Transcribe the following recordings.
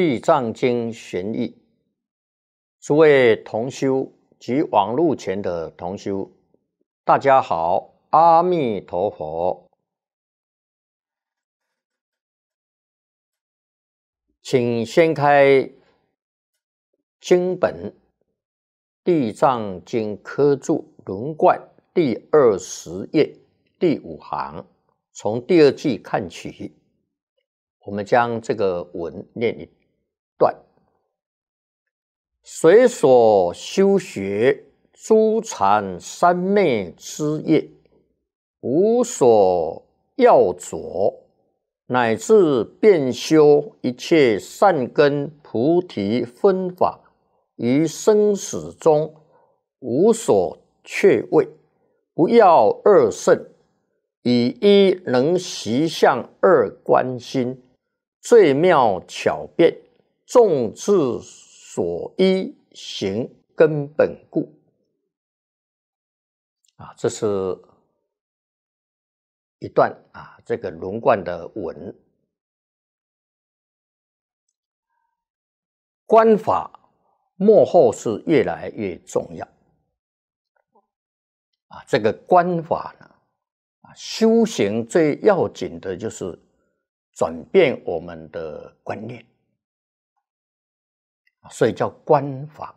《地藏经》玄义，诸位同修及网路前的同修，大家好，阿弥陀佛，请掀开经本《地藏经》科注轮观第二十页第五行，从第二句看起，我们将这个文念一。断，随所修学诸禅三昧之业，无所要着，乃至遍修一切善根菩提分法于生死中，无所却位，不要二圣，以一能习向二观心，最妙巧变。众志所依，行根本故。啊，这是一段啊，这个轮贯的文。官法幕后是越来越重要。啊，这个官法呢，啊，修行最要紧的就是转变我们的观念。啊，所以叫观法，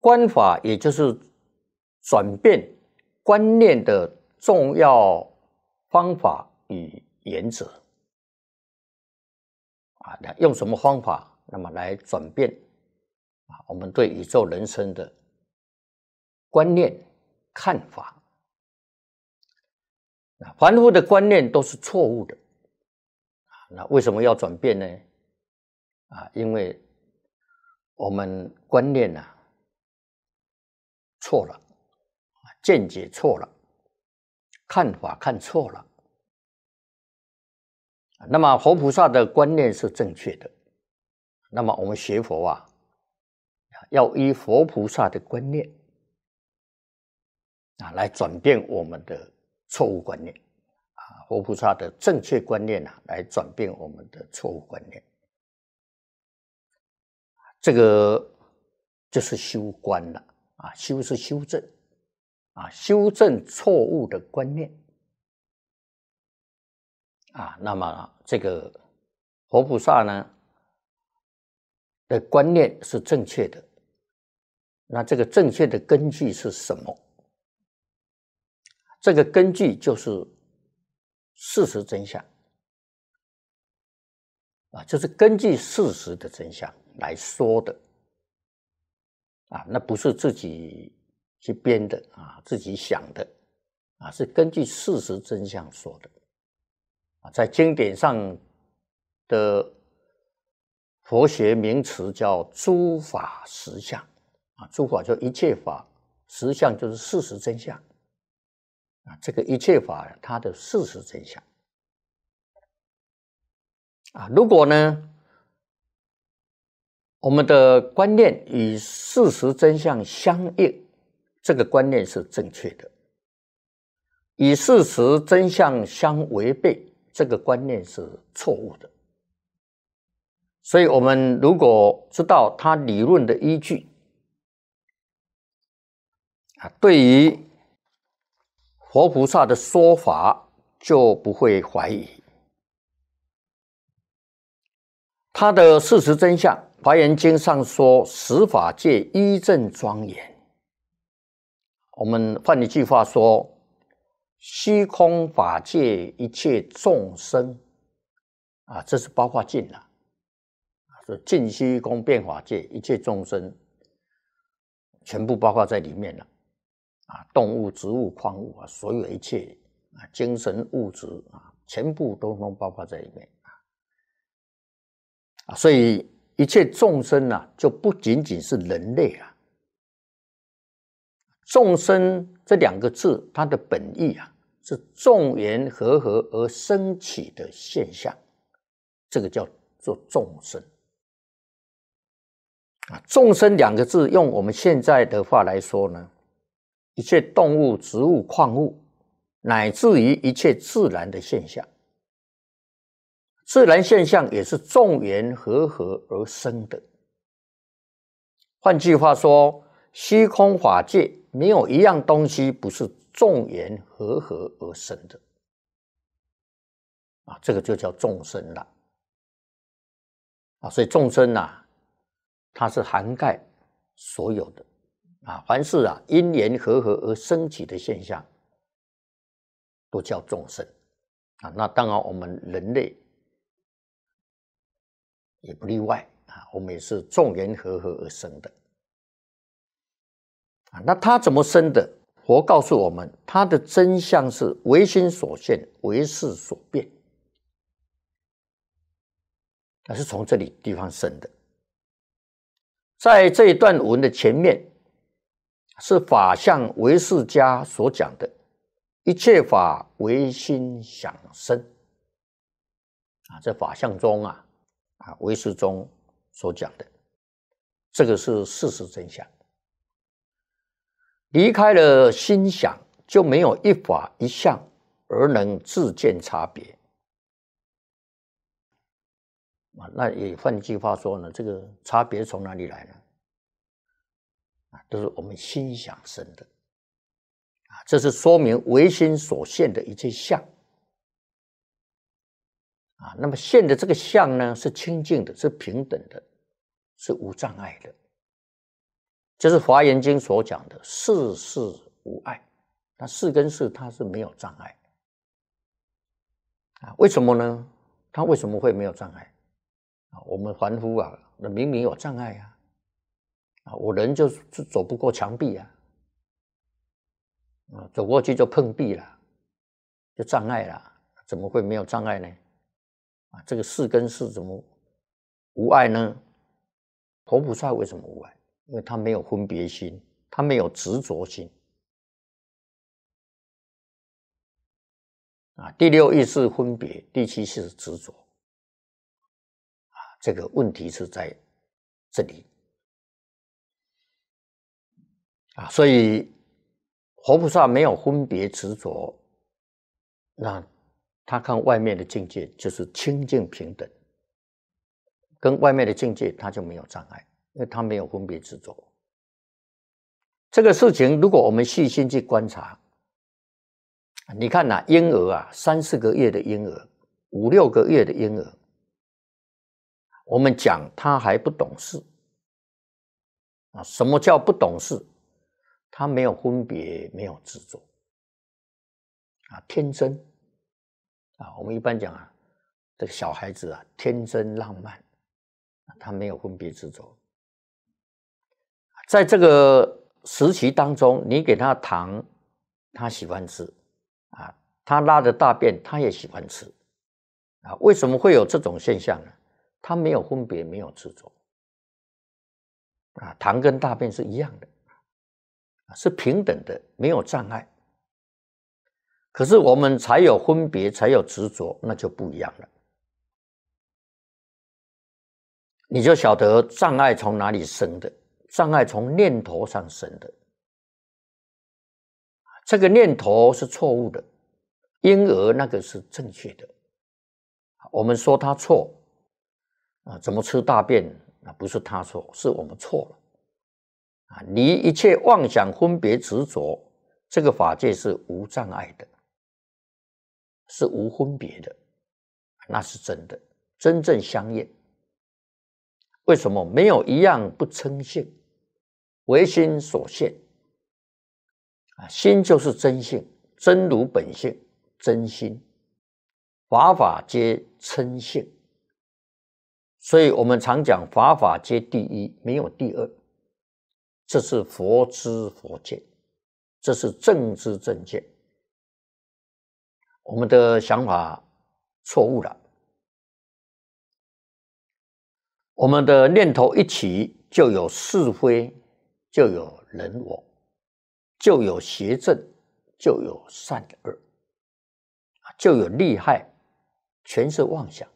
观法也就是转变观念的重要方法与原则。啊，那用什么方法，那么来转变啊？我们对宇宙人生的观念看法，那凡夫的观念都是错误的。啊，那为什么要转变呢？啊，因为我们观念啊、错了，见解错了，看法看错了。那么佛菩萨的观念是正确的，那么我们学佛啊，要依佛菩萨的观念啊来转变我们的错误观念啊，佛菩萨的正确观念啊来转变我们的错误观念。这个就是修观了啊，修是修正啊，修正错误的观念啊。那么这个活菩萨呢的观念是正确的，那这个正确的根据是什么？这个根据就是事实真相啊，就是根据事实的真相。来说的啊，那不是自己去编的啊，自己想的啊，是根据事实真相说的啊。在经典上的佛学名词叫诸法实相啊，诸法就一切法，实相就是事实真相啊。这个一切法它的事实真相啊，如果呢？我们的观念与事实真相相应，这个观念是正确的；与事实真相相违背，这个观念是错误的。所以，我们如果知道他理论的依据，啊，对于活菩萨的说法就不会怀疑他的事实真相。华严经上说，十法界一正庄严。我们换一句话说，虚空法界一切众生啊，这是包括尽了啊，说尽虚空变法界一切众生，全部包括在里面了啊，动物、植物、矿物啊，所有一切啊，精神物质啊，全部都能包括在里面啊，所以。一切众生呐，就不仅仅是人类啊。众生这两个字，它的本意啊，是众缘和合而生起的现象，这个叫做众生。啊，众生两个字，用我们现在的话来说呢，一切动物、植物、矿物，乃至于一切自然的现象。自然现象也是众缘和合而生的。换句话说，虚空法界没有一样东西不是众缘和合而生的。啊，这个就叫众生了。啊，所以众生呐，它是涵盖所有的。啊，凡是啊因缘和合而升起的现象，都叫众生。啊，那当然我们人类。也不例外啊，我们也是众缘和合而生的啊。那他怎么生的？佛告诉我们，他的真相是唯心所现，唯事所变。那是从这里地方生的。在这一段文的前面，是法相唯识家所讲的，一切法唯心想生啊，在法相中啊。啊，唯世中所讲的，这个是事实真相。离开了心想，就没有一法一相而能自见差别。啊，那也换句话说呢，这个差别从哪里来呢？啊，都是我们心想生的。啊，这是说明唯心所现的一切相。啊，那么现的这个相呢，是清净的，是平等的，是无障碍的，就是《华严经》所讲的“事事无碍”。那事跟事，它是没有障碍啊？为什么呢？它为什么会没有障碍啊？我们凡夫啊，那明明有障碍呀！啊，我人就是走不过墙壁啊！啊，走过去就碰壁了，就障碍了，怎么会没有障碍呢？啊，这个四根是怎么无碍呢？佛菩萨为什么无碍？因为他没有分别心，他没有执着心。啊，第六意是分别，第七是执着。啊，这个问题是在这里。啊，所以佛菩萨没有分别执着，那。他看外面的境界就是清净平等，跟外面的境界他就没有障碍，因为他没有分别执着。这个事情如果我们细心去观察，你看呐，婴儿啊，三四个月的婴儿，五六个月的婴儿，我们讲他还不懂事啊？什么叫不懂事？他没有分别，没有执着，啊，天真。啊，我们一般讲啊，这个小孩子啊，天真浪漫，他没有分别执着。在这个时期当中，你给他糖，他喜欢吃啊；他拉的大便，他也喜欢吃啊。为什么会有这种现象呢？他没有分别，没有执着啊。糖跟大便是一样的是平等的，没有障碍。可是我们才有分别，才有执着，那就不一样了。你就晓得障碍从哪里生的？障碍从念头上生的。这个念头是错误的，婴儿那个是正确的。我们说他错啊？怎么吃大便？那不是他错，是我们错了。啊！离一切妄想、分别、执着，这个法界是无障碍的。是无分别的，那是真的，真正相应。为什么没有一样不称性？唯心所现啊，心就是真性，真如本性，真心，法法皆称性。所以我们常讲法法皆第一，没有第二，这是佛之佛见，这是正知正见。我们的想法错误了，我们的念头一起就有是非，就有人我，就有邪正，就有善恶，就有利害，全是妄想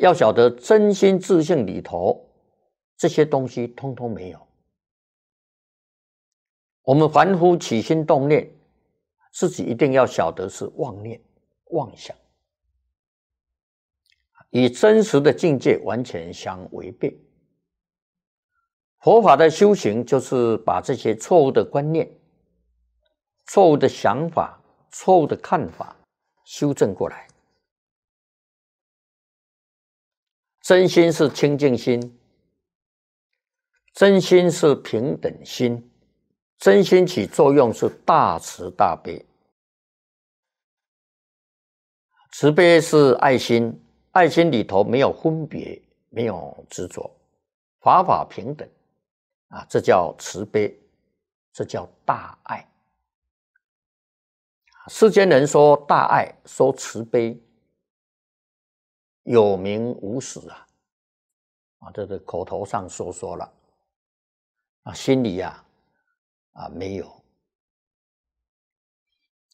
要晓得真心自信里头，这些东西通通没有。我们凡夫起心动念。自己一定要晓得是妄念、妄想，与真实的境界完全相违背。佛法的修行就是把这些错误的观念、错误的想法、错误的看法修正过来。真心是清净心，真心是平等心。真心起作用是大慈大悲，慈悲是爱心，爱心里头没有分别，没有执着，法法平等啊，这叫慈悲，这叫大爱。世间人说大爱，说慈悲，有名无实啊，啊，这个口头上说说了，啊，心里呀。啊，没有，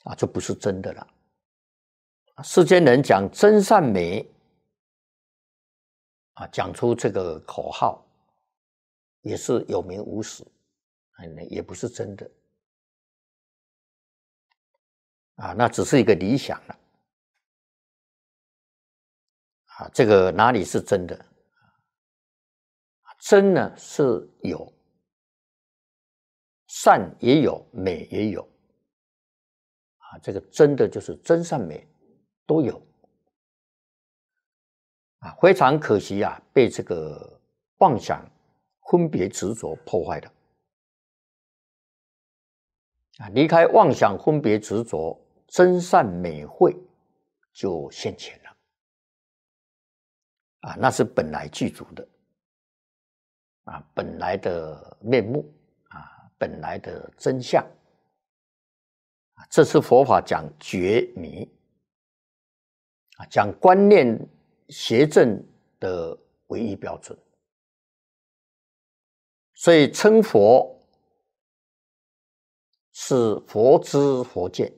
啊，就不是真的了。世间人讲真善美，啊，讲出这个口号，也是有名无实，啊，也不是真的，啊，那只是一个理想了，啊，这个哪里是真的？真呢是有。善也有，美也有，啊，这个真的就是真善美都有，啊，非常可惜啊，被这个妄想、分别、执着破坏了，啊，离开妄想、分别、执着，真善美会就现前了，啊，那是本来具足的，啊，本来的面目。本来的真相这是佛法讲觉迷啊，讲观念邪正的唯一标准。所以称佛是佛知佛见，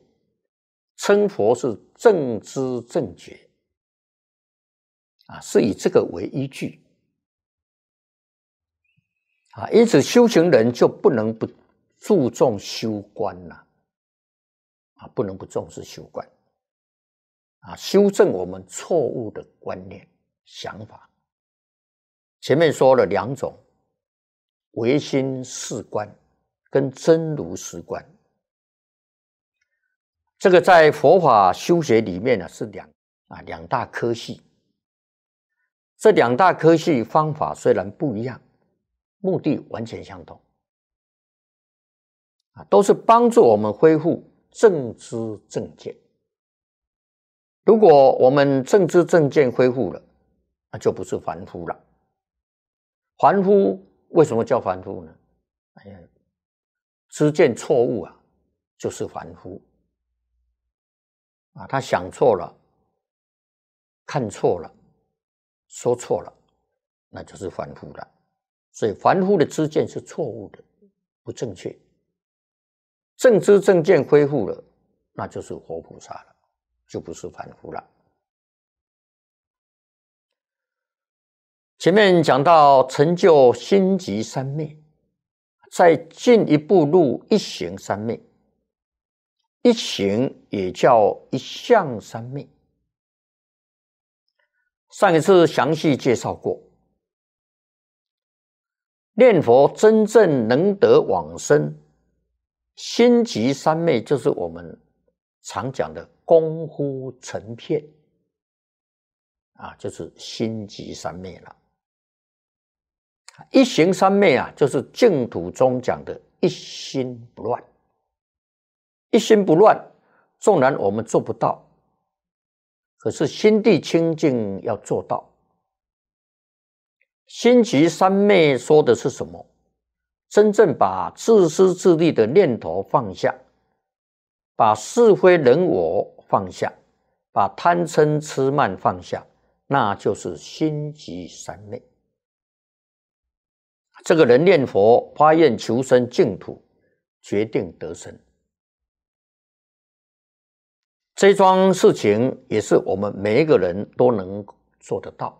称佛是正知正觉啊，是以这个为依据。啊，因此修行人就不能不注重修观了，啊，不能不重视修观，啊，修正我们错误的观念、想法。前面说了两种，唯心是观跟真如实观，这个在佛法修学里面呢是两啊两大科系。这两大科系方法虽然不一样。目的完全相同，啊，都是帮助我们恢复正知正见。如果我们正知正见恢复了，那就不是凡夫了。凡夫为什么叫凡夫呢？哎呀，知见错误啊，就是凡夫。啊，他想错了，看错了，说错了，那就是凡夫了。所以凡夫的知见是错误的，不正确。正知正见恢复了，那就是活菩萨了，就不是凡夫了。前面讲到成就心及三昧，再进一步入一行三昧，一行也叫一相三昧。上一次详细介绍过。念佛真正能得往生，心急三昧就是我们常讲的功夫成片啊，就是心急三昧了。一行三昧啊，就是净土中讲的一心不乱。一心不乱，纵然我们做不到，可是心地清净要做到。心急三昧说的是什么？真正把自私自利的念头放下，把是非人我放下，把贪嗔痴慢放下，那就是心急三昧。这个人念佛发愿求生净土，决定得生。这桩事情也是我们每一个人都能做得到。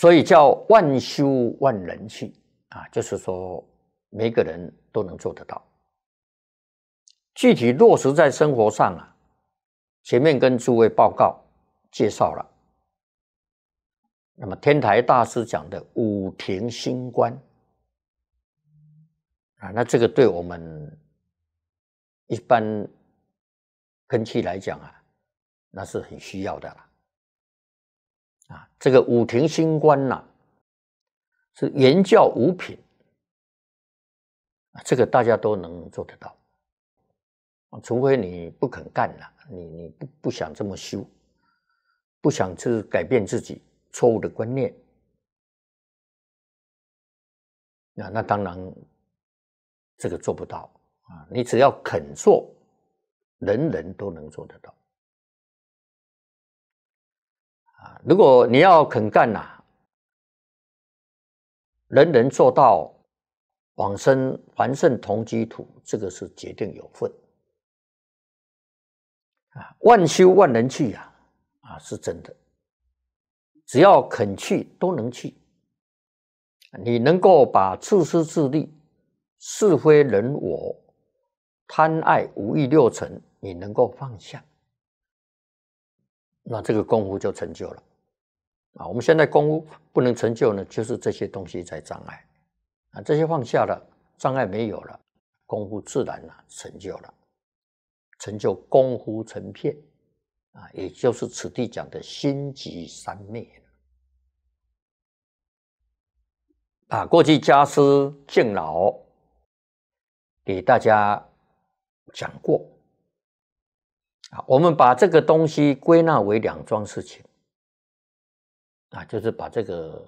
所以叫万修万人气啊，就是说每个人都能做得到。具体落实在生活上啊，前面跟诸位报告介绍了。那么天台大师讲的五庭新观啊，那这个对我们一般根器来讲啊，那是很需要的了。啊，这个五庭新官呐，是言教五品啊，这个大家都能做得到啊，除非你不肯干了，你你不不想这么修，不想去改变自己错误的观念，那那当然这个做不到啊，你只要肯做，人人都能做得到。啊，如果你要肯干呐，人人做到往生凡圣同居土，这个是决定有份。啊，万修万能去呀，啊，是真的。只要肯去，都能去。你能够把自私自利、是非人我、贪爱无欲六尘，你能够放下。那这个功夫就成就了，啊，我们现在功夫不能成就呢，就是这些东西在障碍，啊，这些放下了，障碍没有了，功夫自然呢成就了，成就功夫成片，啊，也就是此地讲的心即三昧啊，过去家师敬老给大家讲过。啊，我们把这个东西归纳为两桩事情，啊，就是把这个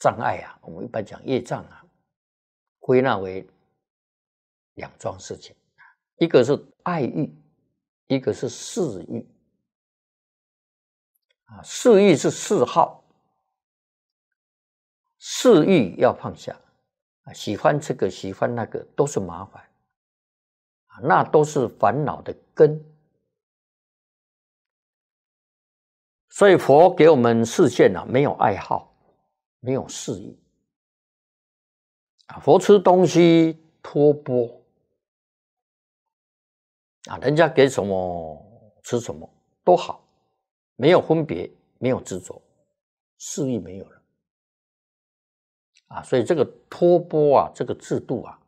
障碍啊，我们一般讲业障啊，归纳为两桩事情，一个是爱欲，一个是嗜欲。啊，嗜欲是嗜好，嗜欲要放下，啊，喜欢这个喜欢那个都是麻烦。那都是烦恼的根，所以佛给我们视线啊，没有爱好，没有事欲啊。佛吃东西托钵啊，人家给什么吃什么都好，没有分别，没有执着，私意没有了啊。所以这个托钵啊，这个制度啊。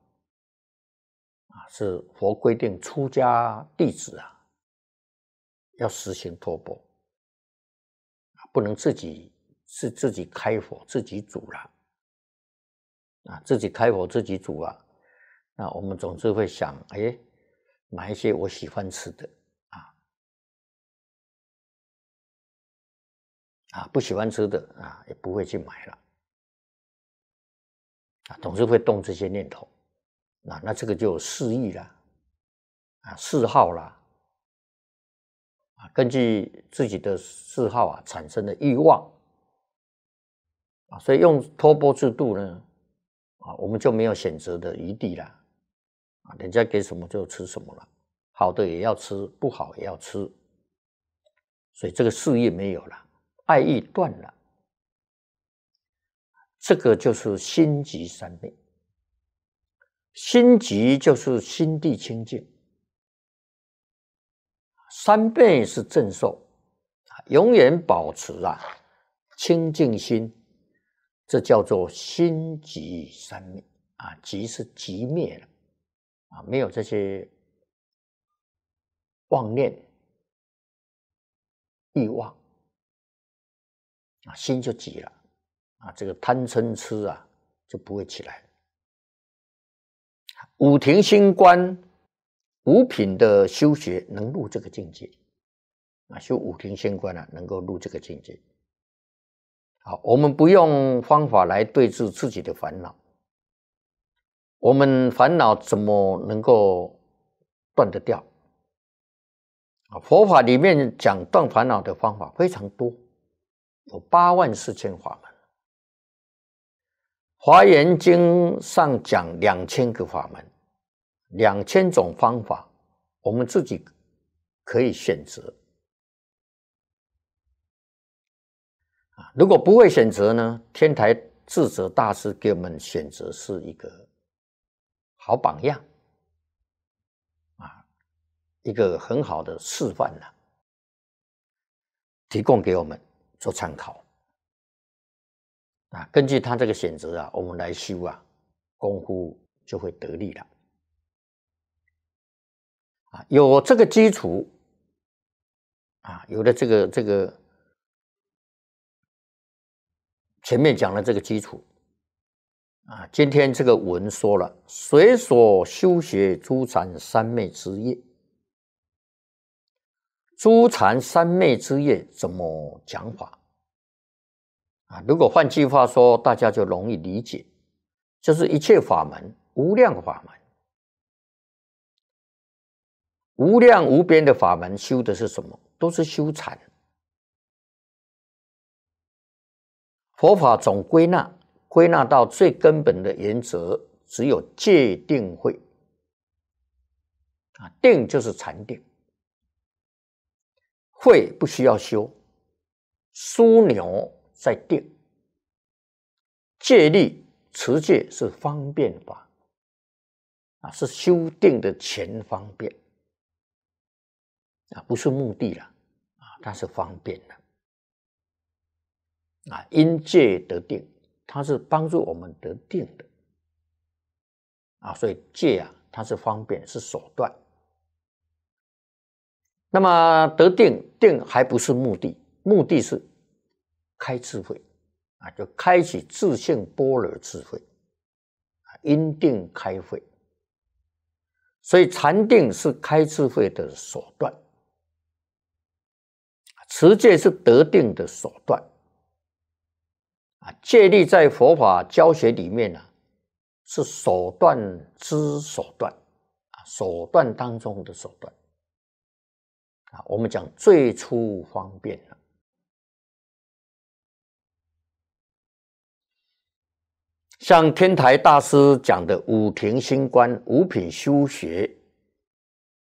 是佛规定出家弟子啊，要实行托钵，不能自己是自己开火自己煮了，啊，自己开火自己煮啊，那我们总是会想，哎，买一些我喜欢吃的啊，啊，不喜欢吃的啊，也不会去买了，啊，总是会动这些念头。那那这个就嗜意啦，啊嗜好啦，啊根据自己的嗜好啊产生的欲望，啊所以用托钵制度呢，啊我们就没有选择的余地了，啊人家给什么就吃什么了，好的也要吃，不好也要吃，所以这个事业没有了，爱意断了，这个就是心急三昧。心急就是心地清净，三倍是正受，啊，永远保持啊清净心，这叫做心急三灭啊，急是极灭了，啊，没有这些妄念、欲望，啊，心就急了，啊，这个贪嗔痴啊就不会起来了。五庭星官五品的修学能入这个境界，啊，修五庭星官啊，能够入这个境界。好，我们不用方法来对治自己的烦恼，我们烦恼怎么能够断得掉？啊，佛法里面讲断烦恼的方法非常多，有八万四千法门。华严经上讲两千个法门，两千种方法，我们自己可以选择。啊，如果不会选择呢？天台智者大师给我们选择是一个好榜样，啊，一个很好的示范呢，提供给我们做参考。啊，根据他这个选择啊，我们来修啊，功夫就会得力了。啊，有这个基础啊，有了这个这个前面讲了这个基础啊，今天这个文说了，谁所修学诸禅三昧之业？诸禅三昧之业怎么讲法？如果换句话说，大家就容易理解，就是一切法门，无量法门，无量无边的法门，修的是什么？都是修禅。佛法总归纳，归纳到最根本的原则，只有戒定慧。啊，定就是禅定，慧不需要修，枢纽。在定，借力持戒是方便法，啊，是修定的前方便，啊，不是目的了，啊，它是方便的，啊，因戒得定，它是帮助我们得定的，啊，所以戒啊，它是方便是手段，那么得定，定还不是目的，目的是。开智慧啊，就开启自性波罗智慧啊，因定开慧，所以禅定是开智慧的手段，持戒是得定的手段啊。借力在佛法教学里面呢，是手段之手段啊，手段当中的手段啊。我们讲最初方便啊。像天台大师讲的五庭心观、五品修学，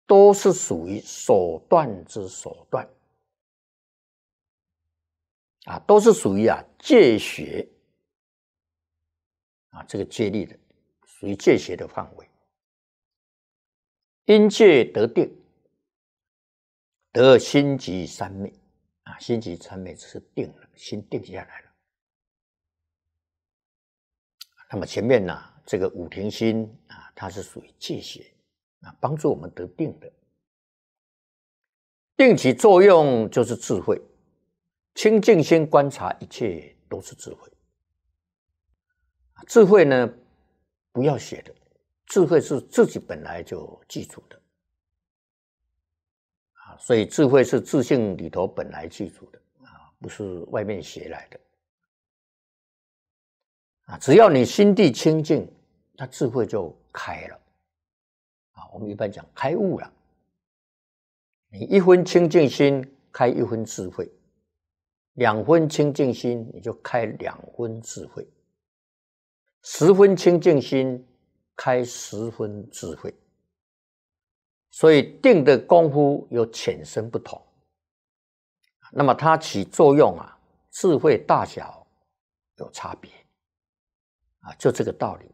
都是属于手段之手段，啊，都是属于啊借学，啊，这个借力的，属于借学的范围。因戒得定，得心即三昧，啊，心即三昧，是定了，心定下来了。那么前面呢，这个五庭心啊，它是属于戒血啊，帮助我们得定的。定起作用就是智慧，清净心观察一切都是智慧啊。智慧呢，不要学的，智慧是自己本来就记住的啊，所以智慧是自信里头本来记住的啊，不是外面学来的。啊，只要你心地清净，他智慧就开了。啊，我们一般讲开悟了。你一分清净心开一分智慧，两分清净心你就开两分智慧，十分清净心开十分智慧。所以定的功夫有浅深不同，那么它起作用啊，智慧大小有差别。啊，就这个道理。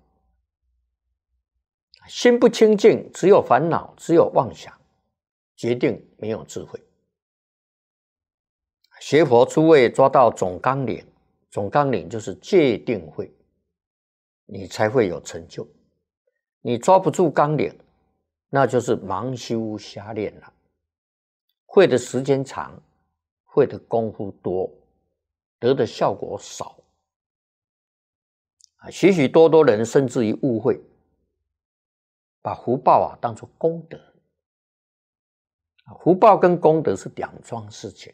心不清净，只有烦恼，只有妄想，决定没有智慧。学佛诸位抓到总纲领，总纲领就是戒定慧，你才会有成就。你抓不住纲领，那就是盲修瞎练了。会的时间长，会的功夫多，得的效果少。许许多多人甚至于误会，把福报啊当做功德，福报跟功德是两桩事情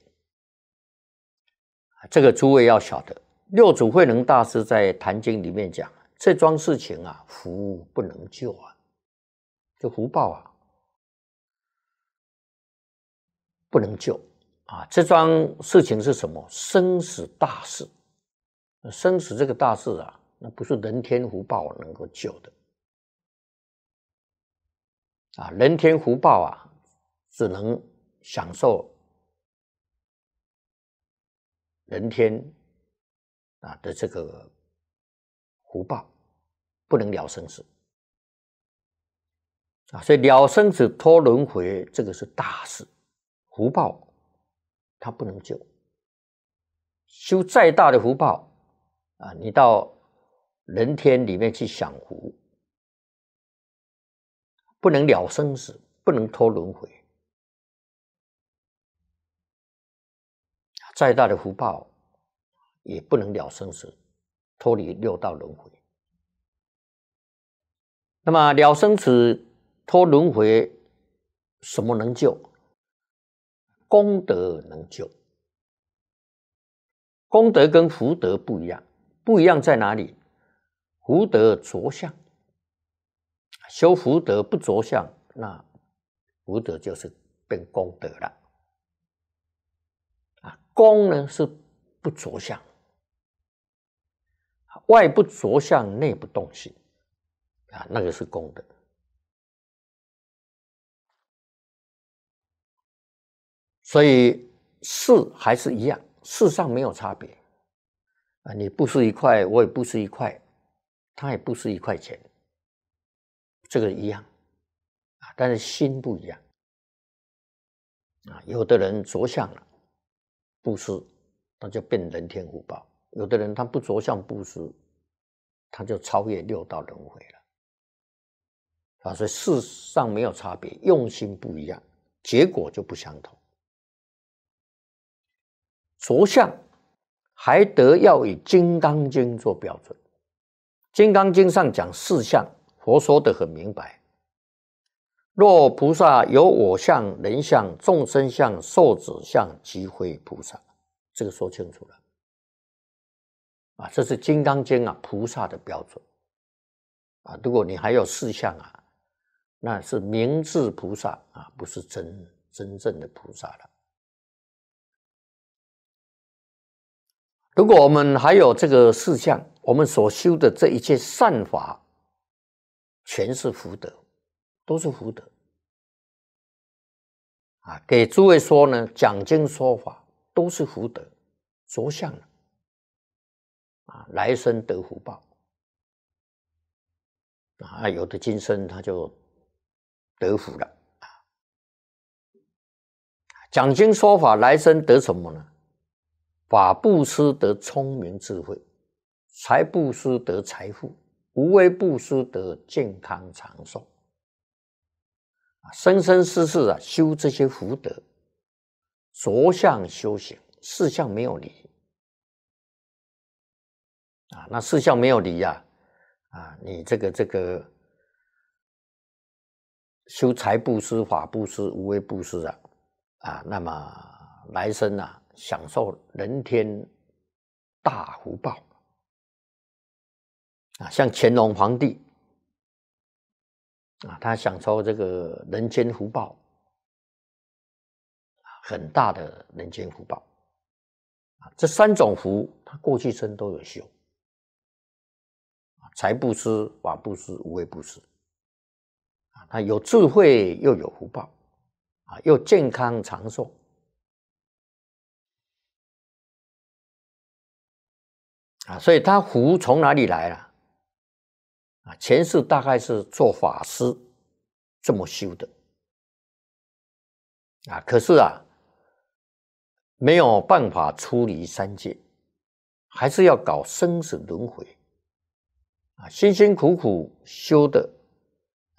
这个诸位要晓得，六祖慧能大师在《坛经》里面讲，这桩事情啊，福不能救啊，这福报啊不能救啊。这桩事情是什么？生死大事，生死这个大事啊。那不是人天福报能够救的，啊，人天福报啊，只能享受人天啊的这个福报，不能了生死，啊，所以了生死、脱轮回这个是大事，福报它不能救，修再大的福报啊，你到。人天里面去享福，不能了生死，不能脱轮回。再大的福报，也不能了生死，脱离六道轮回。那么了生死、脱轮回，什么能救？功德能救。功德跟福德不一样，不一样在哪里？福德着相，修福德不着相，那福德就是变功德了。啊，功呢是不着相，外不着相，内不动心，啊，那个是功德。所以事还是一样，世上没有差别，啊，你不是一块，我也不是一块。他也不是一块钱，这个一样啊，但是心不一样啊。有的人着相了布施，那就变人天福报；有的人他不着相布施，他就超越六道轮回了。啊，所以世上没有差别，用心不一样，结果就不相同。着相还得要以《金刚经》做标准。《金刚经》上讲四相，佛说的很明白：若菩萨有我相、人相、众生相、寿子相，即非菩萨。这个说清楚了啊，这是《金刚经》啊，菩萨的标准啊。如果你还有四相啊，那是名字菩萨啊，不是真真正的菩萨了。如果我们还有这个事项，我们所修的这一切善法，全是福德，都是福德啊！给诸位说呢，讲经说法都是福德，着相了啊！来生得福报啊！有的今生他就得福了啊！讲经说法，来生得什么呢？法布施得聪明智慧，财布施得财富，无为布施得健康长寿。啊，生生世世啊，修这些福德，着相修行，四相没有离。啊，那四相没有离呀，啊，你这个这个修财布施、法布施、无为布施啊，啊，那么来生啊。享受人天大福报啊！像乾隆皇帝啊，他享受这个人间福报很大的人间福报啊。这三种福，他过去生都有修啊，财布施、法布施、无畏布施啊，他有智慧又有福报啊，又健康长寿。啊，所以他福从哪里来啦？啊，前世大概是做法师，这么修的。啊，可是啊，没有办法出离三界，还是要搞生死轮回。啊，辛辛苦苦修的，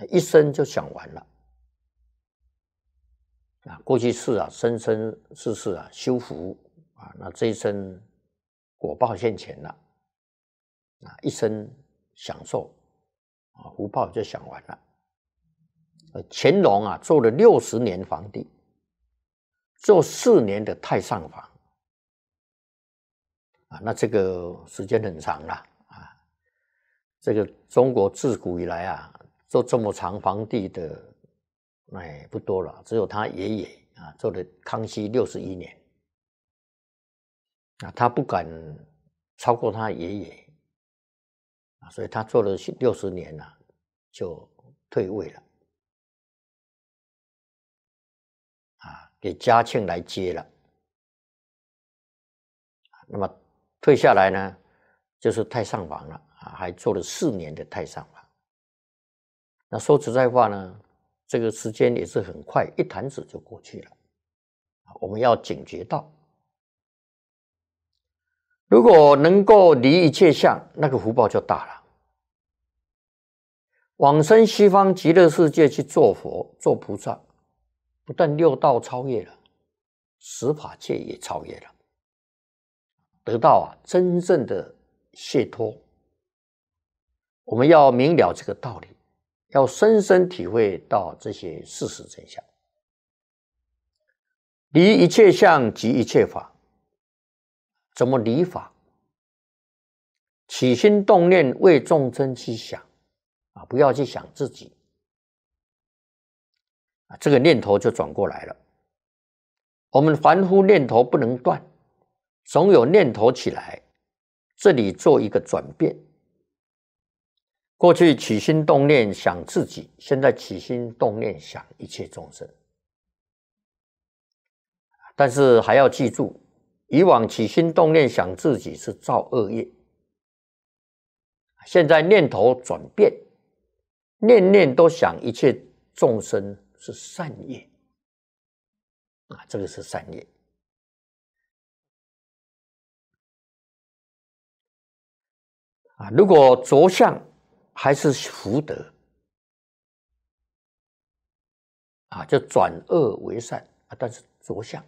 一生就想完了。啊，过去世啊，生生世世啊，修福啊，那这一生。果报现前了啊，一生享受啊，福报就享完了。乾隆啊，做了六十年皇帝，做四年的太上皇啊，那这个时间很长了啊。这个中国自古以来啊，做这么长皇帝的那也不多了，只有他爷爷啊，做了康熙六十一年。啊，他不敢超过他爷爷啊，所以他做了六十年了，就退位了啊，给嘉庆来接了。那么退下来呢，就是太上皇了啊，还做了四年的太上皇。那说实在话呢，这个时间也是很快，一弹指就过去了我们要警觉到。如果能够离一切相，那个福报就大了。往生西方极乐世界去做佛、做菩萨，不但六道超越了，十法界也超越了，得到啊真正的解脱。我们要明了这个道理，要深深体会到这些事实真相，离一切相及一切法。怎么理法？起心动念为众生去想，啊，不要去想自己，啊，这个念头就转过来了。我们凡夫念头不能断，总有念头起来，这里做一个转变。过去起心动念想自己，现在起心动念想一切众生，但是还要记住。以往起心动念想自己是造恶业，现在念头转变，念念都想一切众生是善业啊，这个是善业啊。如果着相还是福德啊，就转恶为善啊，但是着相。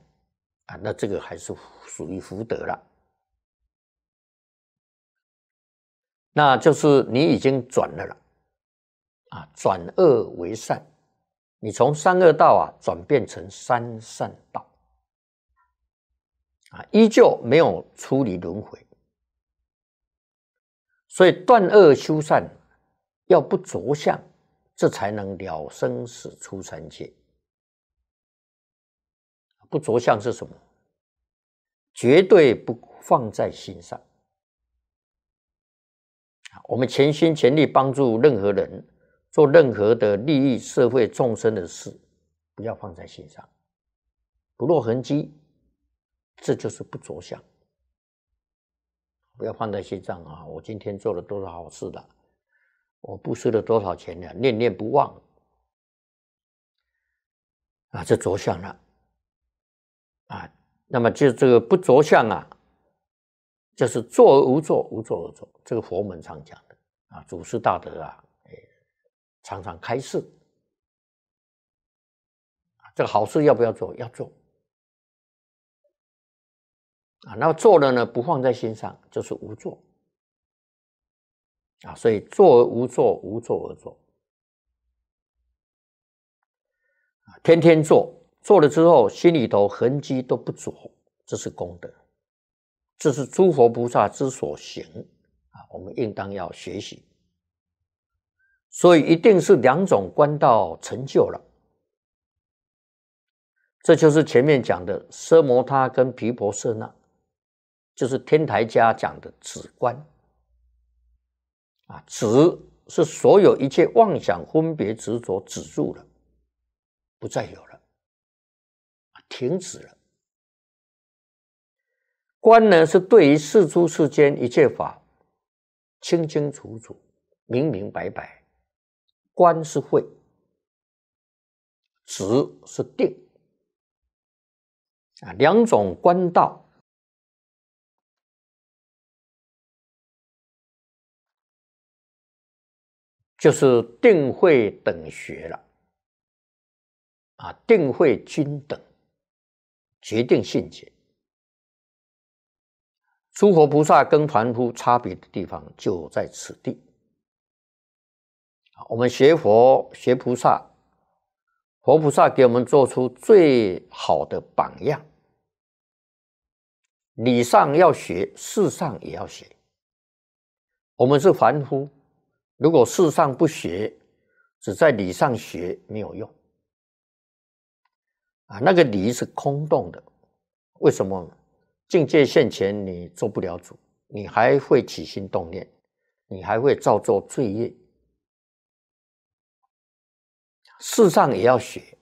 啊，那这个还是属于福德了。那就是你已经转了了，啊，转恶为善，你从三恶道啊转变成三善道，啊，依旧没有出离轮回，所以断恶修善要不着相，这才能了生死出三界。不着相是什么？绝对不放在心上啊！我们全心全力帮助任何人，做任何的利益社会众生的事，不要放在心上，不落痕迹，这就是不着相。不要放在心上啊！我今天做了多少好事了？我布施了多少钱了？念念不忘啊，这着相了。啊，那么就这个不着相啊，就是做而无做，无做而做，这个佛门常讲的啊，祖师大德啊，哎，常常开示这个好事要不要做？要做啊，那么做了呢，不放在心上，就是无做啊，所以做而无做，无做而做啊，天天做。做了之后，心里头痕迹都不着，这是功德，这是诸佛菩萨之所行啊！我们应当要学习，所以一定是两种观道成就了。这就是前面讲的奢摩他跟毗婆舍那，就是天台家讲的止观啊，止是所有一切妄想分别执着止住了，不再有了。停止了。观呢，是对于世诸世间一切法，清清楚楚、明明白白。观是慧，直是定。啊，两种观道就是定慧等学了。啊，定慧均等。决定性解。诸佛菩萨跟凡夫差别的地方就在此地。我们学佛学菩萨，佛菩萨给我们做出最好的榜样。礼上要学，事上也要学。我们是凡夫，如果事上不学，只在礼上学没有用。啊，那个离是空洞的，为什么境界现前你做不了主，你还会起心动念，你还会造作罪业？世上也要学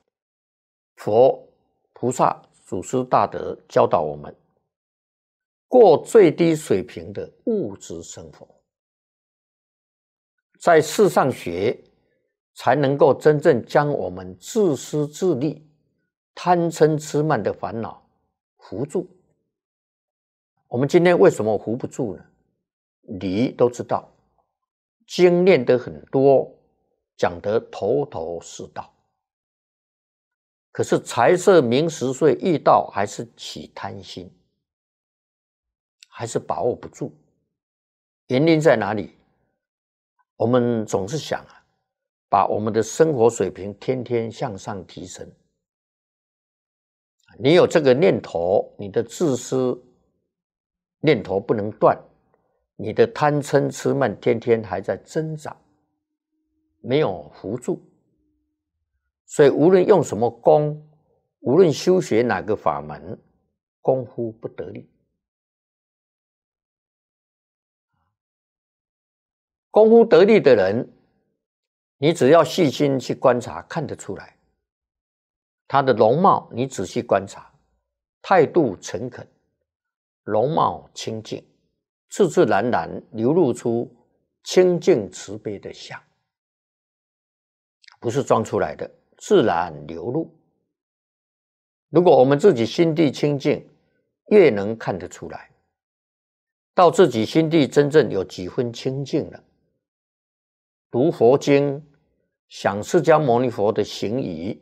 佛菩萨、祖师大德教导我们，过最低水平的物质生活，在世上学，才能够真正将我们自私自利。贪嗔痴慢的烦恼，糊住。我们今天为什么糊不住呢？你都知道，精炼的很多，讲得头头是道。可是财色名食睡，遇到还是起贪心，还是把握不住。原因在哪里？我们总是想啊，把我们的生活水平天天向上提升。你有这个念头，你的自私念头不能断，你的贪嗔痴慢天天还在增长，没有扶助。所以无论用什么功，无论修学哪个法门，功夫不得力。功夫得力的人，你只要细心去观察，看得出来。他的容貌，你仔细观察，态度诚恳，容貌清净，自自然然流露出清净慈悲的相，不是装出来的，自然流露。如果我们自己心地清净，越能看得出来，到自己心地真正有几分清净了。读佛经，想释迦牟尼佛的行仪。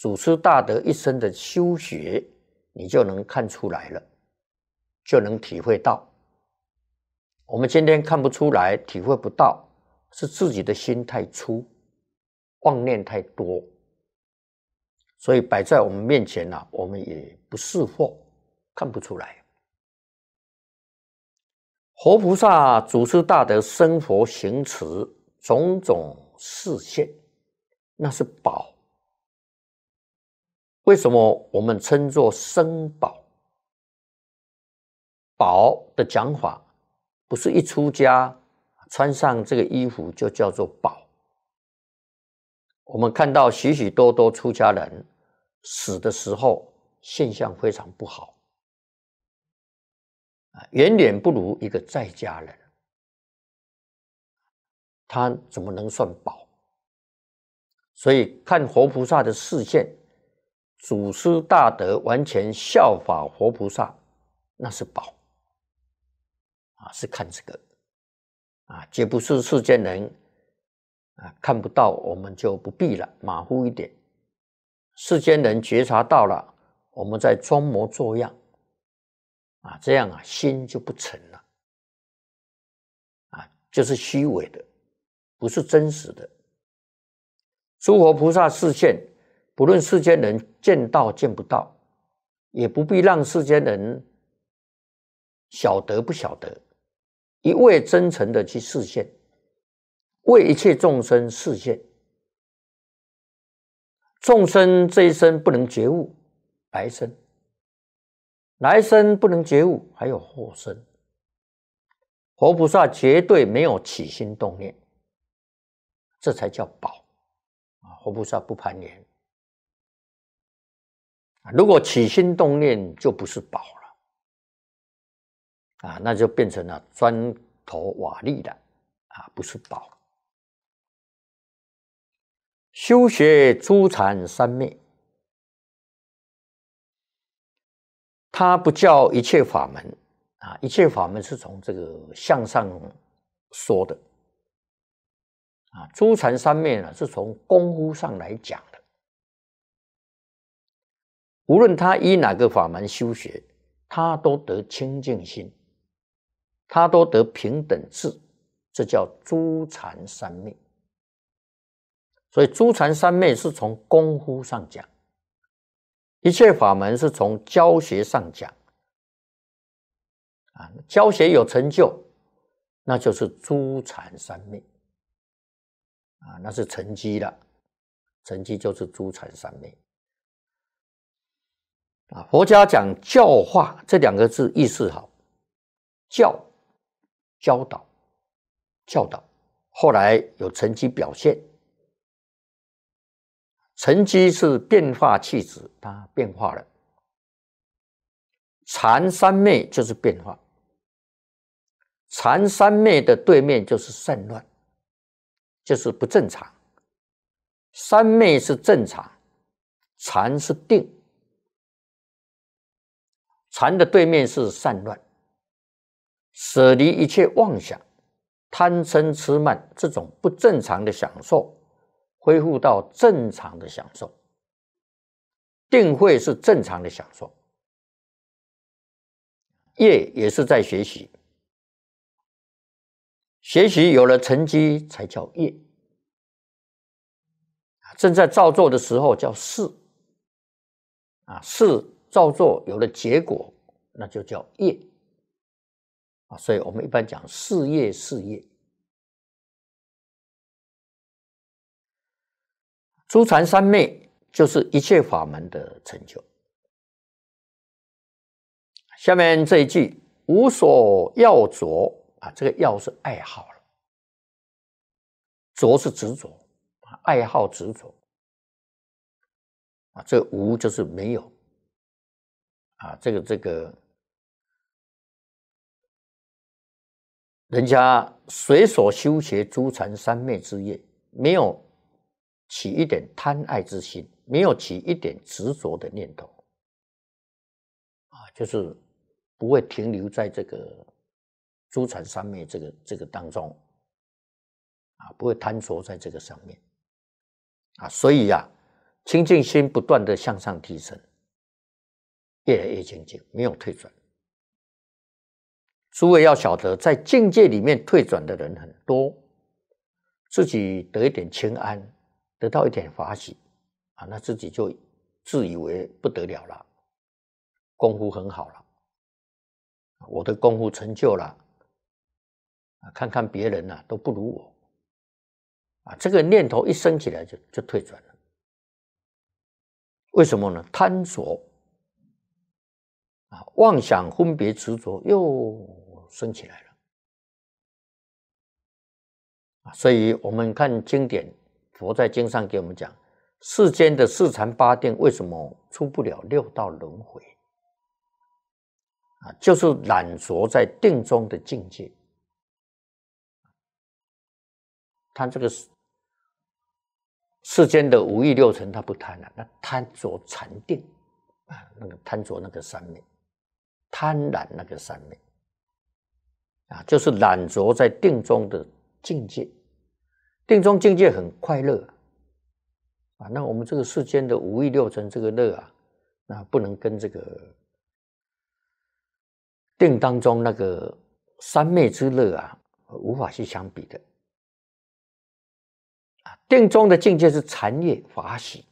祖师大德一生的修学，你就能看出来了，就能体会到。我们今天看不出来、体会不到，是自己的心太粗，妄念太多，所以摆在我们面前呢，我们也不识货，看不出来。活菩萨祖师大德生活行持种种视现，那是宝。为什么我们称作“生宝”？“宝”的讲法不是一出家穿上这个衣服就叫做宝。我们看到许许多多出家人死的时候，现象非常不好，啊，远远不如一个在家人。他怎么能算宝？所以看活菩萨的视线。祖师大德完全效法活菩萨，那是宝啊！是看这个啊，绝不是世间人啊看不到，我们就不必了，马虎一点。世间人觉察到了，我们在装模作样啊，这样啊心就不成了啊，就是虚伪的，不是真实的。诸佛菩萨视线。不论世间人见到见不到，也不必让世间人晓得不晓得，一味真诚的去示现，为一切众生示现。众生这一生不能觉悟，来生，来生不能觉悟，还有后生。活菩萨绝对没有起心动念，这才叫宝啊！活菩萨不攀缘。如果起心动念，就不是宝了，啊，那就变成了砖头瓦砾了，啊，不是宝。修学诸禅三昧，他不教一切法门，啊，一切法门是从这个向上说的，啊，诸禅三昧呢，是从功夫上来讲。无论他依哪个法门修学，他都得清净心，他都得平等智，这叫诸禅三昧。所以，诸禅三昧是从功夫上讲；一切法门是从教学上讲。啊，教学有成就，那就是诸禅三昧。啊，那是成绩了，成绩就是诸禅三昧。啊，佛家讲教化这两个字意思好，教教导教导，后来有成绩表现，成绩是变化气质，它变化了。禅三昧就是变化，禅三昧的对面就是散乱，就是不正常。三昧是正常，禅是定。禅的对面是善乱，舍离一切妄想、贪嗔、痴慢这种不正常的享受，恢复到正常的享受，定会是正常的享受。业也是在学习，学习有了成绩才叫业正在造作的时候叫事啊事。造作有了结果，那就叫业啊。所以我们一般讲事业，事业。诸禅三昧就是一切法门的成就。下面这一句，无所要着啊，这个“要”是爱好了，着是执着，爱好执着啊。这“无”就是没有。啊，这个这个，人家随所修学诸禅三昧之业，没有起一点贪爱之心，没有起一点执着的念头，啊，就是不会停留在这个诸禅三昧这个这个当中，啊，不会贪着在这个上面，啊，所以呀，清净心不断的向上提升。越来越精进，没有退转。诸位要晓得，在境界里面退转的人很多，自己得一点清安，得到一点法喜，啊，那自己就自以为不得了了，功夫很好了，我的功夫成就了，啊，看看别人呢都不如我，啊，这个念头一升起来就就退转了。为什么呢？贪着。妄想分别执着又升起来了所以我们看经典，佛在经上给我们讲，世间的四禅八定为什么出不了六道轮回？啊，就是懒着在定中的境界。他这个世间的五欲六尘，他不贪了，那贪着禅定啊，那个贪着那个三昧。贪婪那个三昧啊，就是懒着在定中的境界，定中境界很快乐啊。那我们这个世间的五欲六尘这个乐啊，那不能跟这个定当中那个三昧之乐啊，无法去相比的啊。定中的境界是禅业法喜，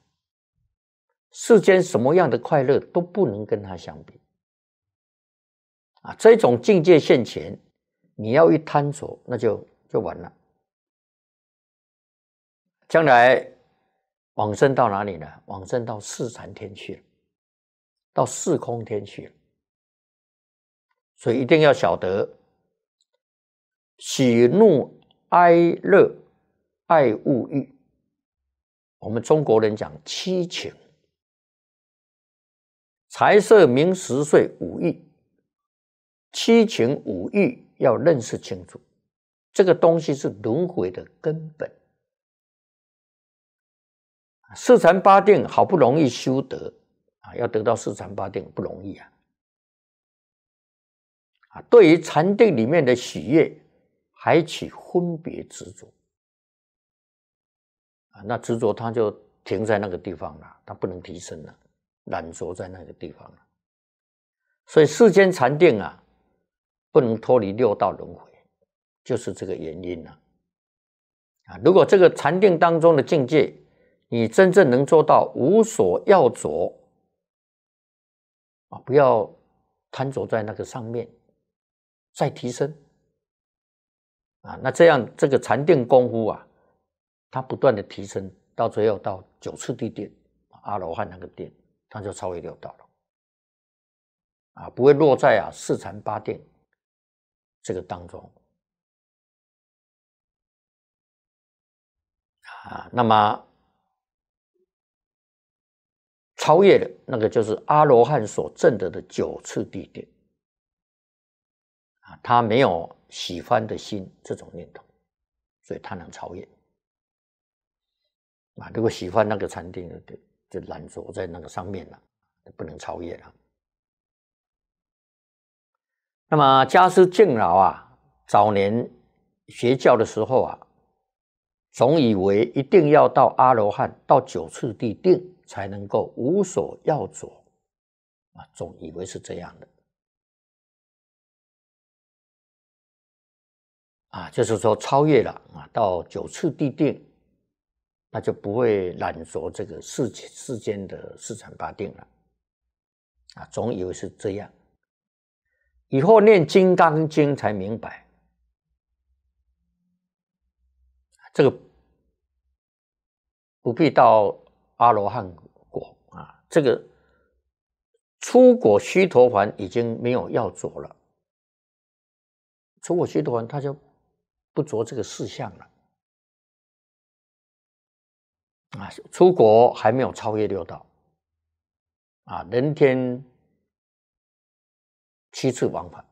世间什么样的快乐都不能跟它相比。这种境界现前，你要一贪着，那就就完了。将来往生到哪里呢？往生到四禅天去了，到四空天去了。所以一定要晓得，喜怒哀乐爱物欲，我们中国人讲七情，财色名食睡五欲。七情五欲要认识清楚，这个东西是轮回的根本。四禅八定好不容易修得啊，要得到四禅八定不容易啊。啊，对于禅定里面的喜悦还起分别执着，啊，那执着它就停在那个地方了，它不能提升了，懒惰在那个地方了。所以世间禅定啊。不能脱离六道轮回，就是这个原因了啊！如果这个禅定当中的境界，你真正能做到无所要着啊，不要瘫坐在那个上面，再提升啊，那这样这个禅定功夫啊，它不断的提升，到最后到九次地殿阿罗汉那个殿，它就超越六道了啊，不会落在啊四禅八定。这个当中啊，那么超越的那个就是阿罗汉所证得的九次地点啊，他没有喜欢的心这种念头，所以他能超越啊。如果喜欢那个禅定的就懒着在那个上面了，不能超越了。那么家师敬老啊，早年学教的时候啊，总以为一定要到阿罗汉，到九次地定才能够无所要着啊，总以为是这样的啊，就是说超越了啊，到九次地定，那就不会染着这个世世间的四禅八定了啊，总以为是这样。以后念《金刚经》才明白，这个不必到阿罗汉果啊，这个出国须陀环已经没有要着了。出国须陀环他就不着这个事项了啊，出国还没有超越六道啊，人天。七次往返，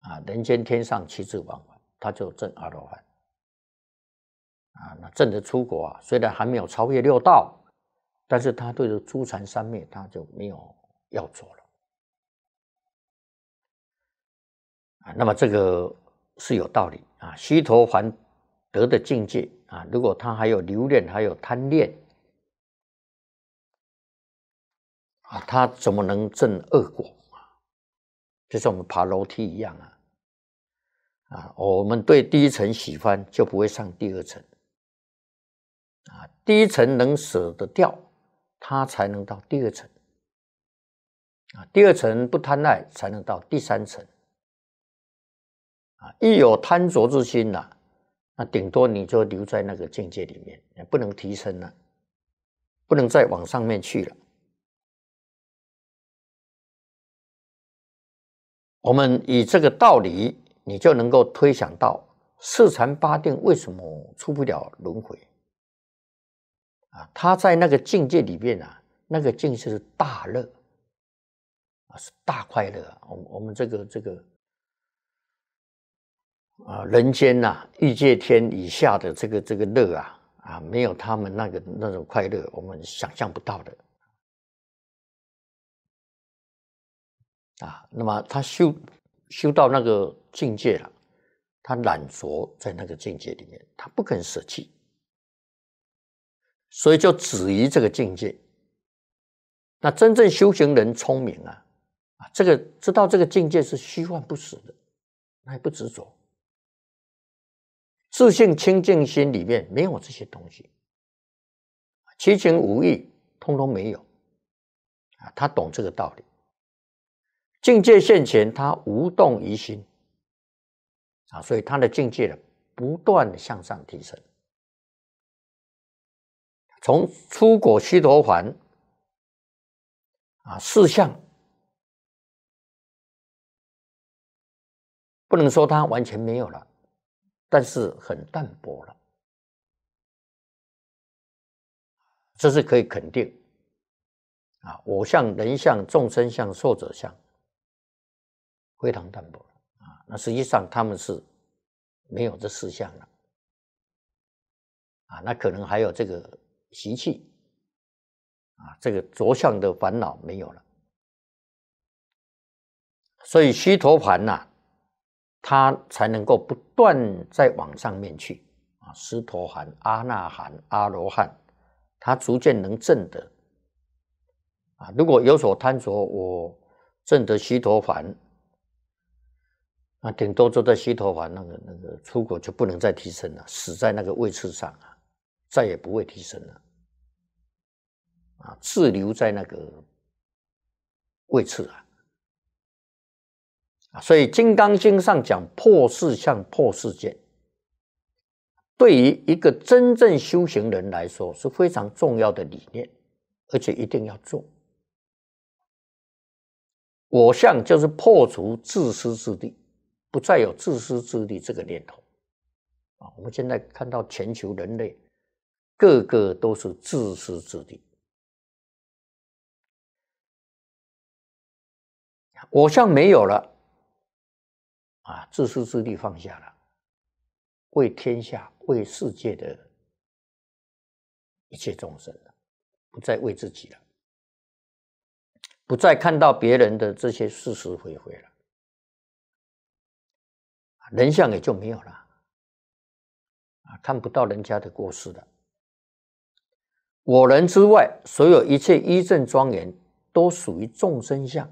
啊，人间天上七次往返，他就证阿罗汉。啊，那证得出国啊，虽然还没有超越六道，但是他对着诸禅三灭，他就没有要做了。啊，那么这个是有道理啊。虚陀还得的境界啊，如果他还有留恋，还有贪恋，啊，他怎么能证恶果？就像我们爬楼梯一样啊，啊，我们对第一层喜欢就不会上第二层，啊，第一层能舍得掉，它才能到第二层，啊，第二层不贪爱才能到第三层，啊，一有贪着之心呐，那顶多你就留在那个境界里面，也不能提升了，不能再往上面去了。我们以这个道理，你就能够推想到四禅八定为什么出不了轮回啊？他在那个境界里面啊，那个境是大乐啊，是大快乐。我我们这个这个啊，人间呐，欲界天以下的这个这个乐啊啊，没有他们那个那种快乐，我们想象不到的。啊，那么他修修到那个境界了，他懒着在那个境界里面，他不肯舍弃，所以就止于这个境界。那真正修行人聪明啊，啊，这个知道这个境界是虚幻不实的，他也不执着，自信清净心里面没有这些东西，七情五欲通通没有，啊，他懂这个道理。境界现前，他无动于心啊，所以他的境界呢，不断向上提升。从出果须陀环啊，四相不能说他完全没有了，但是很淡薄了，这是可以肯定啊。我相、人相、众生相、寿者相。非常淡薄啊，那实际上他们是没有这四相的啊，那可能还有这个习气啊，这个着相的烦恼没有了，所以须陀盘呐，他才能够不断在往上面去啊，斯陀含、阿那含、阿罗汉，他逐渐能正得啊，如果有所贪着，我正得须陀盘。那顶多做在西头环那个那个出口就不能再提升了，死在那个位置上啊，再也不会提升了，啊，滞留在那个位置啊，啊，所以《金刚经》上讲破世相、破世界，对于一个真正修行人来说是非常重要的理念，而且一定要做。我相就是破除自私自利。不再有自私自利这个念头啊！我们现在看到全球人类，个个都是自私自利，我像没有了啊！自私自利放下了，为天下、为世界的一切众生了，不再为自己了，不再看到别人的这些是是非非了。人相也就没有了，啊，看不到人家的过失了。我人之外，所有一切一正庄严，都属于众生相。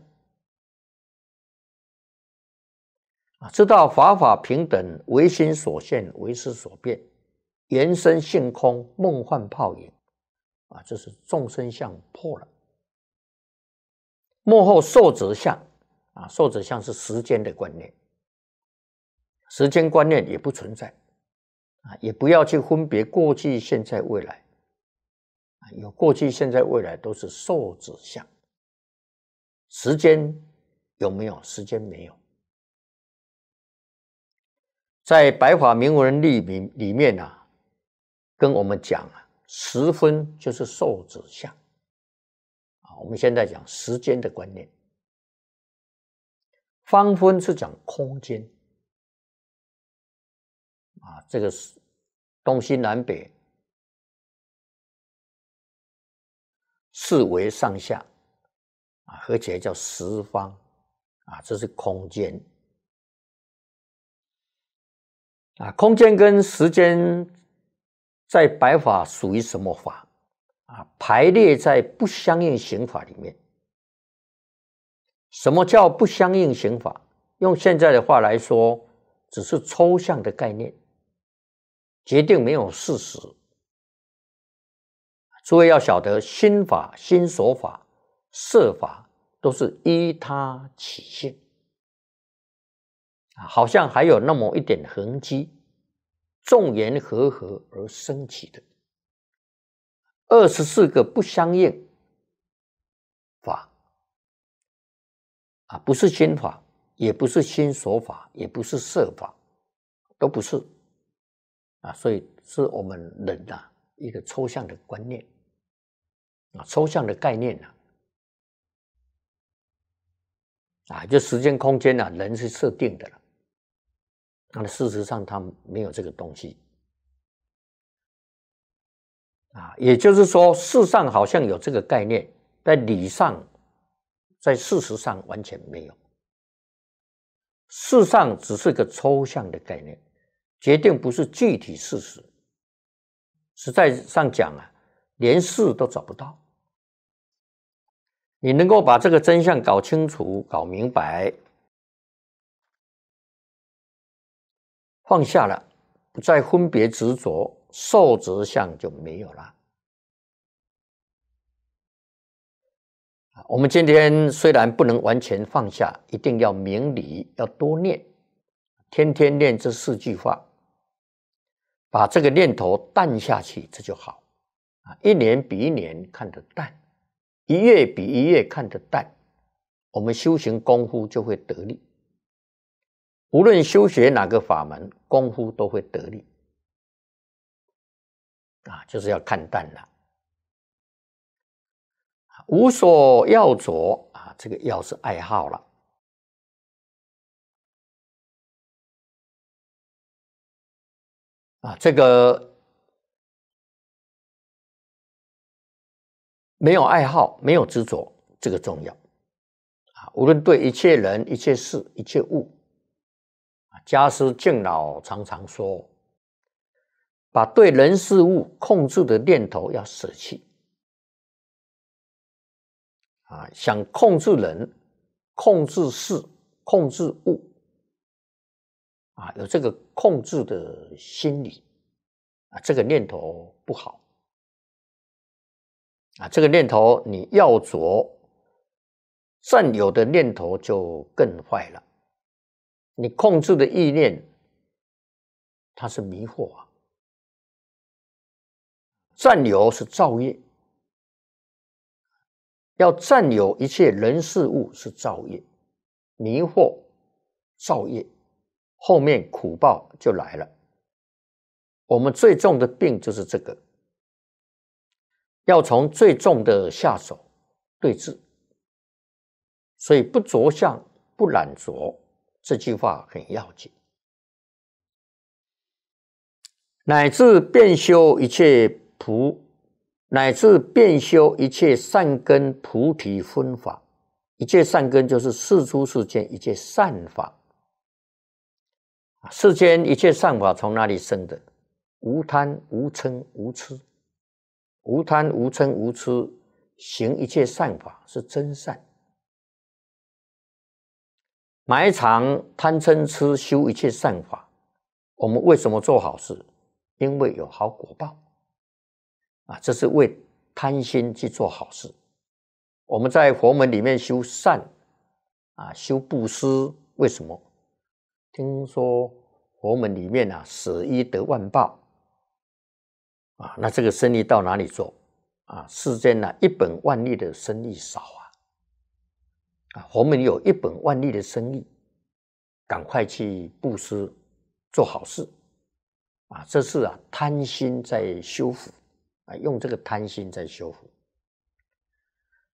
啊，知道法法平等，唯心所现，唯识所变，缘生性空，梦幻泡影。啊，这是众生相破了。幕后受者相，啊，受者相是时间的观念。时间观念也不存在啊，也不要去分别过去、现在、未来啊，有过去、现在、未来都是受指相。时间有没有？时间没有。在《白法明文例》里里面啊，跟我们讲啊，时分就是受指相啊。我们现在讲时间的观念，方分是讲空间。这个是东西南北四维上下啊，合起来叫十方啊，这是空间啊。空间跟时间在白法属于什么法啊？排列在不相应刑法里面。什么叫不相应刑法？用现在的话来说，只是抽象的概念。决定没有事实，诸位要晓得心法、心所法、设法都是依他起性好像还有那么一点痕迹，众缘合合而生起的二十四个不相应法啊，不是心法，也不是心所法，也不是设法，都不是。啊，所以是我们人啊一个抽象的观念，啊，抽象的概念呢，啊，就时间空间呢，人是设定的了，那么事实上他没有这个东西，啊，也就是说，世上好像有这个概念，在理上，在事实上完全没有，世上只是个抽象的概念。决定不是具体事实，实在上讲啊，连事都找不到。你能够把这个真相搞清楚、搞明白，放下了，不再分别执着，受执相就没有了。我们今天虽然不能完全放下，一定要明理，要多念，天天念这四句话。把这个念头淡下去，这就好啊！一年比一年看得淡，一月比一月看得淡，我们修行功夫就会得力。无论修学哪个法门，功夫都会得力。啊，就是要看淡了，无所要着啊！这个“要”是爱好了。啊，这个没有爱好，没有执着，这个重要啊。无论对一切人、一切事、一切物，啊，家师敬老常常说，把对人事物控制的念头要舍弃啊，想控制人、控制事、控制物。啊，有这个控制的心理，啊，这个念头不好，啊，这个念头你要着，占有的念头就更坏了。你控制的意念，它是迷惑，啊，占有是造业，要占有一切人事物是造业，迷惑造业。后面苦报就来了。我们最重的病就是这个，要从最重的下手对治。所以不着相，不懒着，这句话很要紧。乃至遍修一切菩，乃至遍修一切善根菩提分法，一切善根就是世出世间一切善法。世间一切善法从哪里生的？无贪、无嗔、无痴。无贪、无嗔、无痴，行一切善法是真善。埋藏贪嗔痴，修一切善法。我们为什么做好事？因为有好果报。啊，这是为贪心去做好事。我们在佛门里面修善，啊，修布施，为什么？听说佛门里面啊，死一得万报啊，那这个生意到哪里做啊？世间呢，一本万利的生意少啊，啊，佛门有一本万利的生意，赶快去布施做好事啊！这是啊，贪心在修复啊，用这个贪心在修复，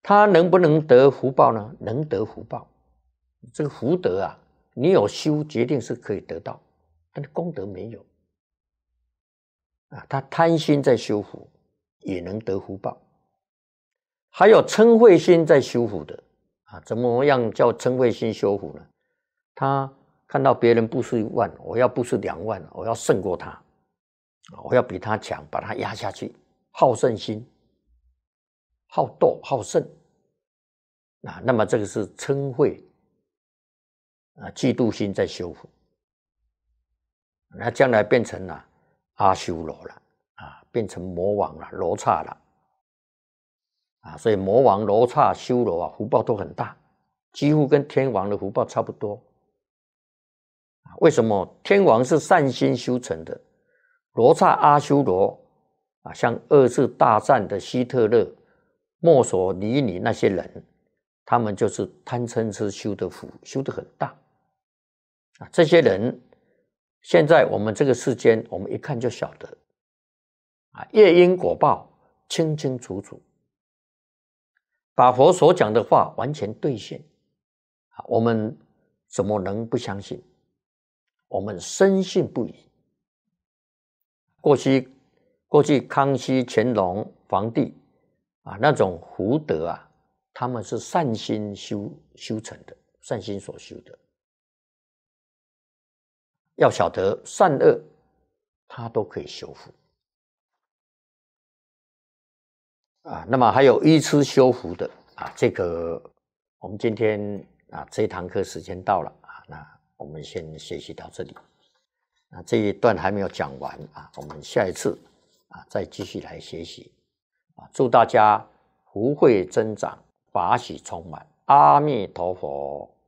他能不能得福报呢？能得福报，这个福德啊。你有修决定是可以得到，但是功德没有啊。他贪心在修福，也能得福报。还有嗔慧心在修福的啊？怎么样叫嗔慧心修福呢？他看到别人布施一万，我要布施两万，我要胜过他我要比他强，把他压下去，好胜心、好斗、好胜啊。那么这个是嗔慧。啊，嫉妒心在修复，那将来变成了阿修罗了啊，变成魔王了、罗刹了啊，所以魔王、罗刹、修罗啊，福报都很大，几乎跟天王的福报差不多为什么天王是善心修成的，罗刹、阿修罗啊，像二次大战的希特勒、墨索里尼那些人，他们就是贪嗔痴修的福，修的很大。这些人现在我们这个世间，我们一看就晓得啊，业因果报清清楚楚，把佛所讲的话完全兑现啊，我们怎么能不相信？我们深信不疑。过去，过去康熙、乾隆皇帝啊，那种福德啊，他们是善心修修成的，善心所修的。要晓得善恶，它都可以修复啊。那么还有依次修复的啊。这个我们今天啊，这堂课时间到了啊，那我们先学习到这里。那这一段还没有讲完啊，我们下一次啊再继续来学习啊。祝大家福慧增长，法喜充满。阿弥陀佛。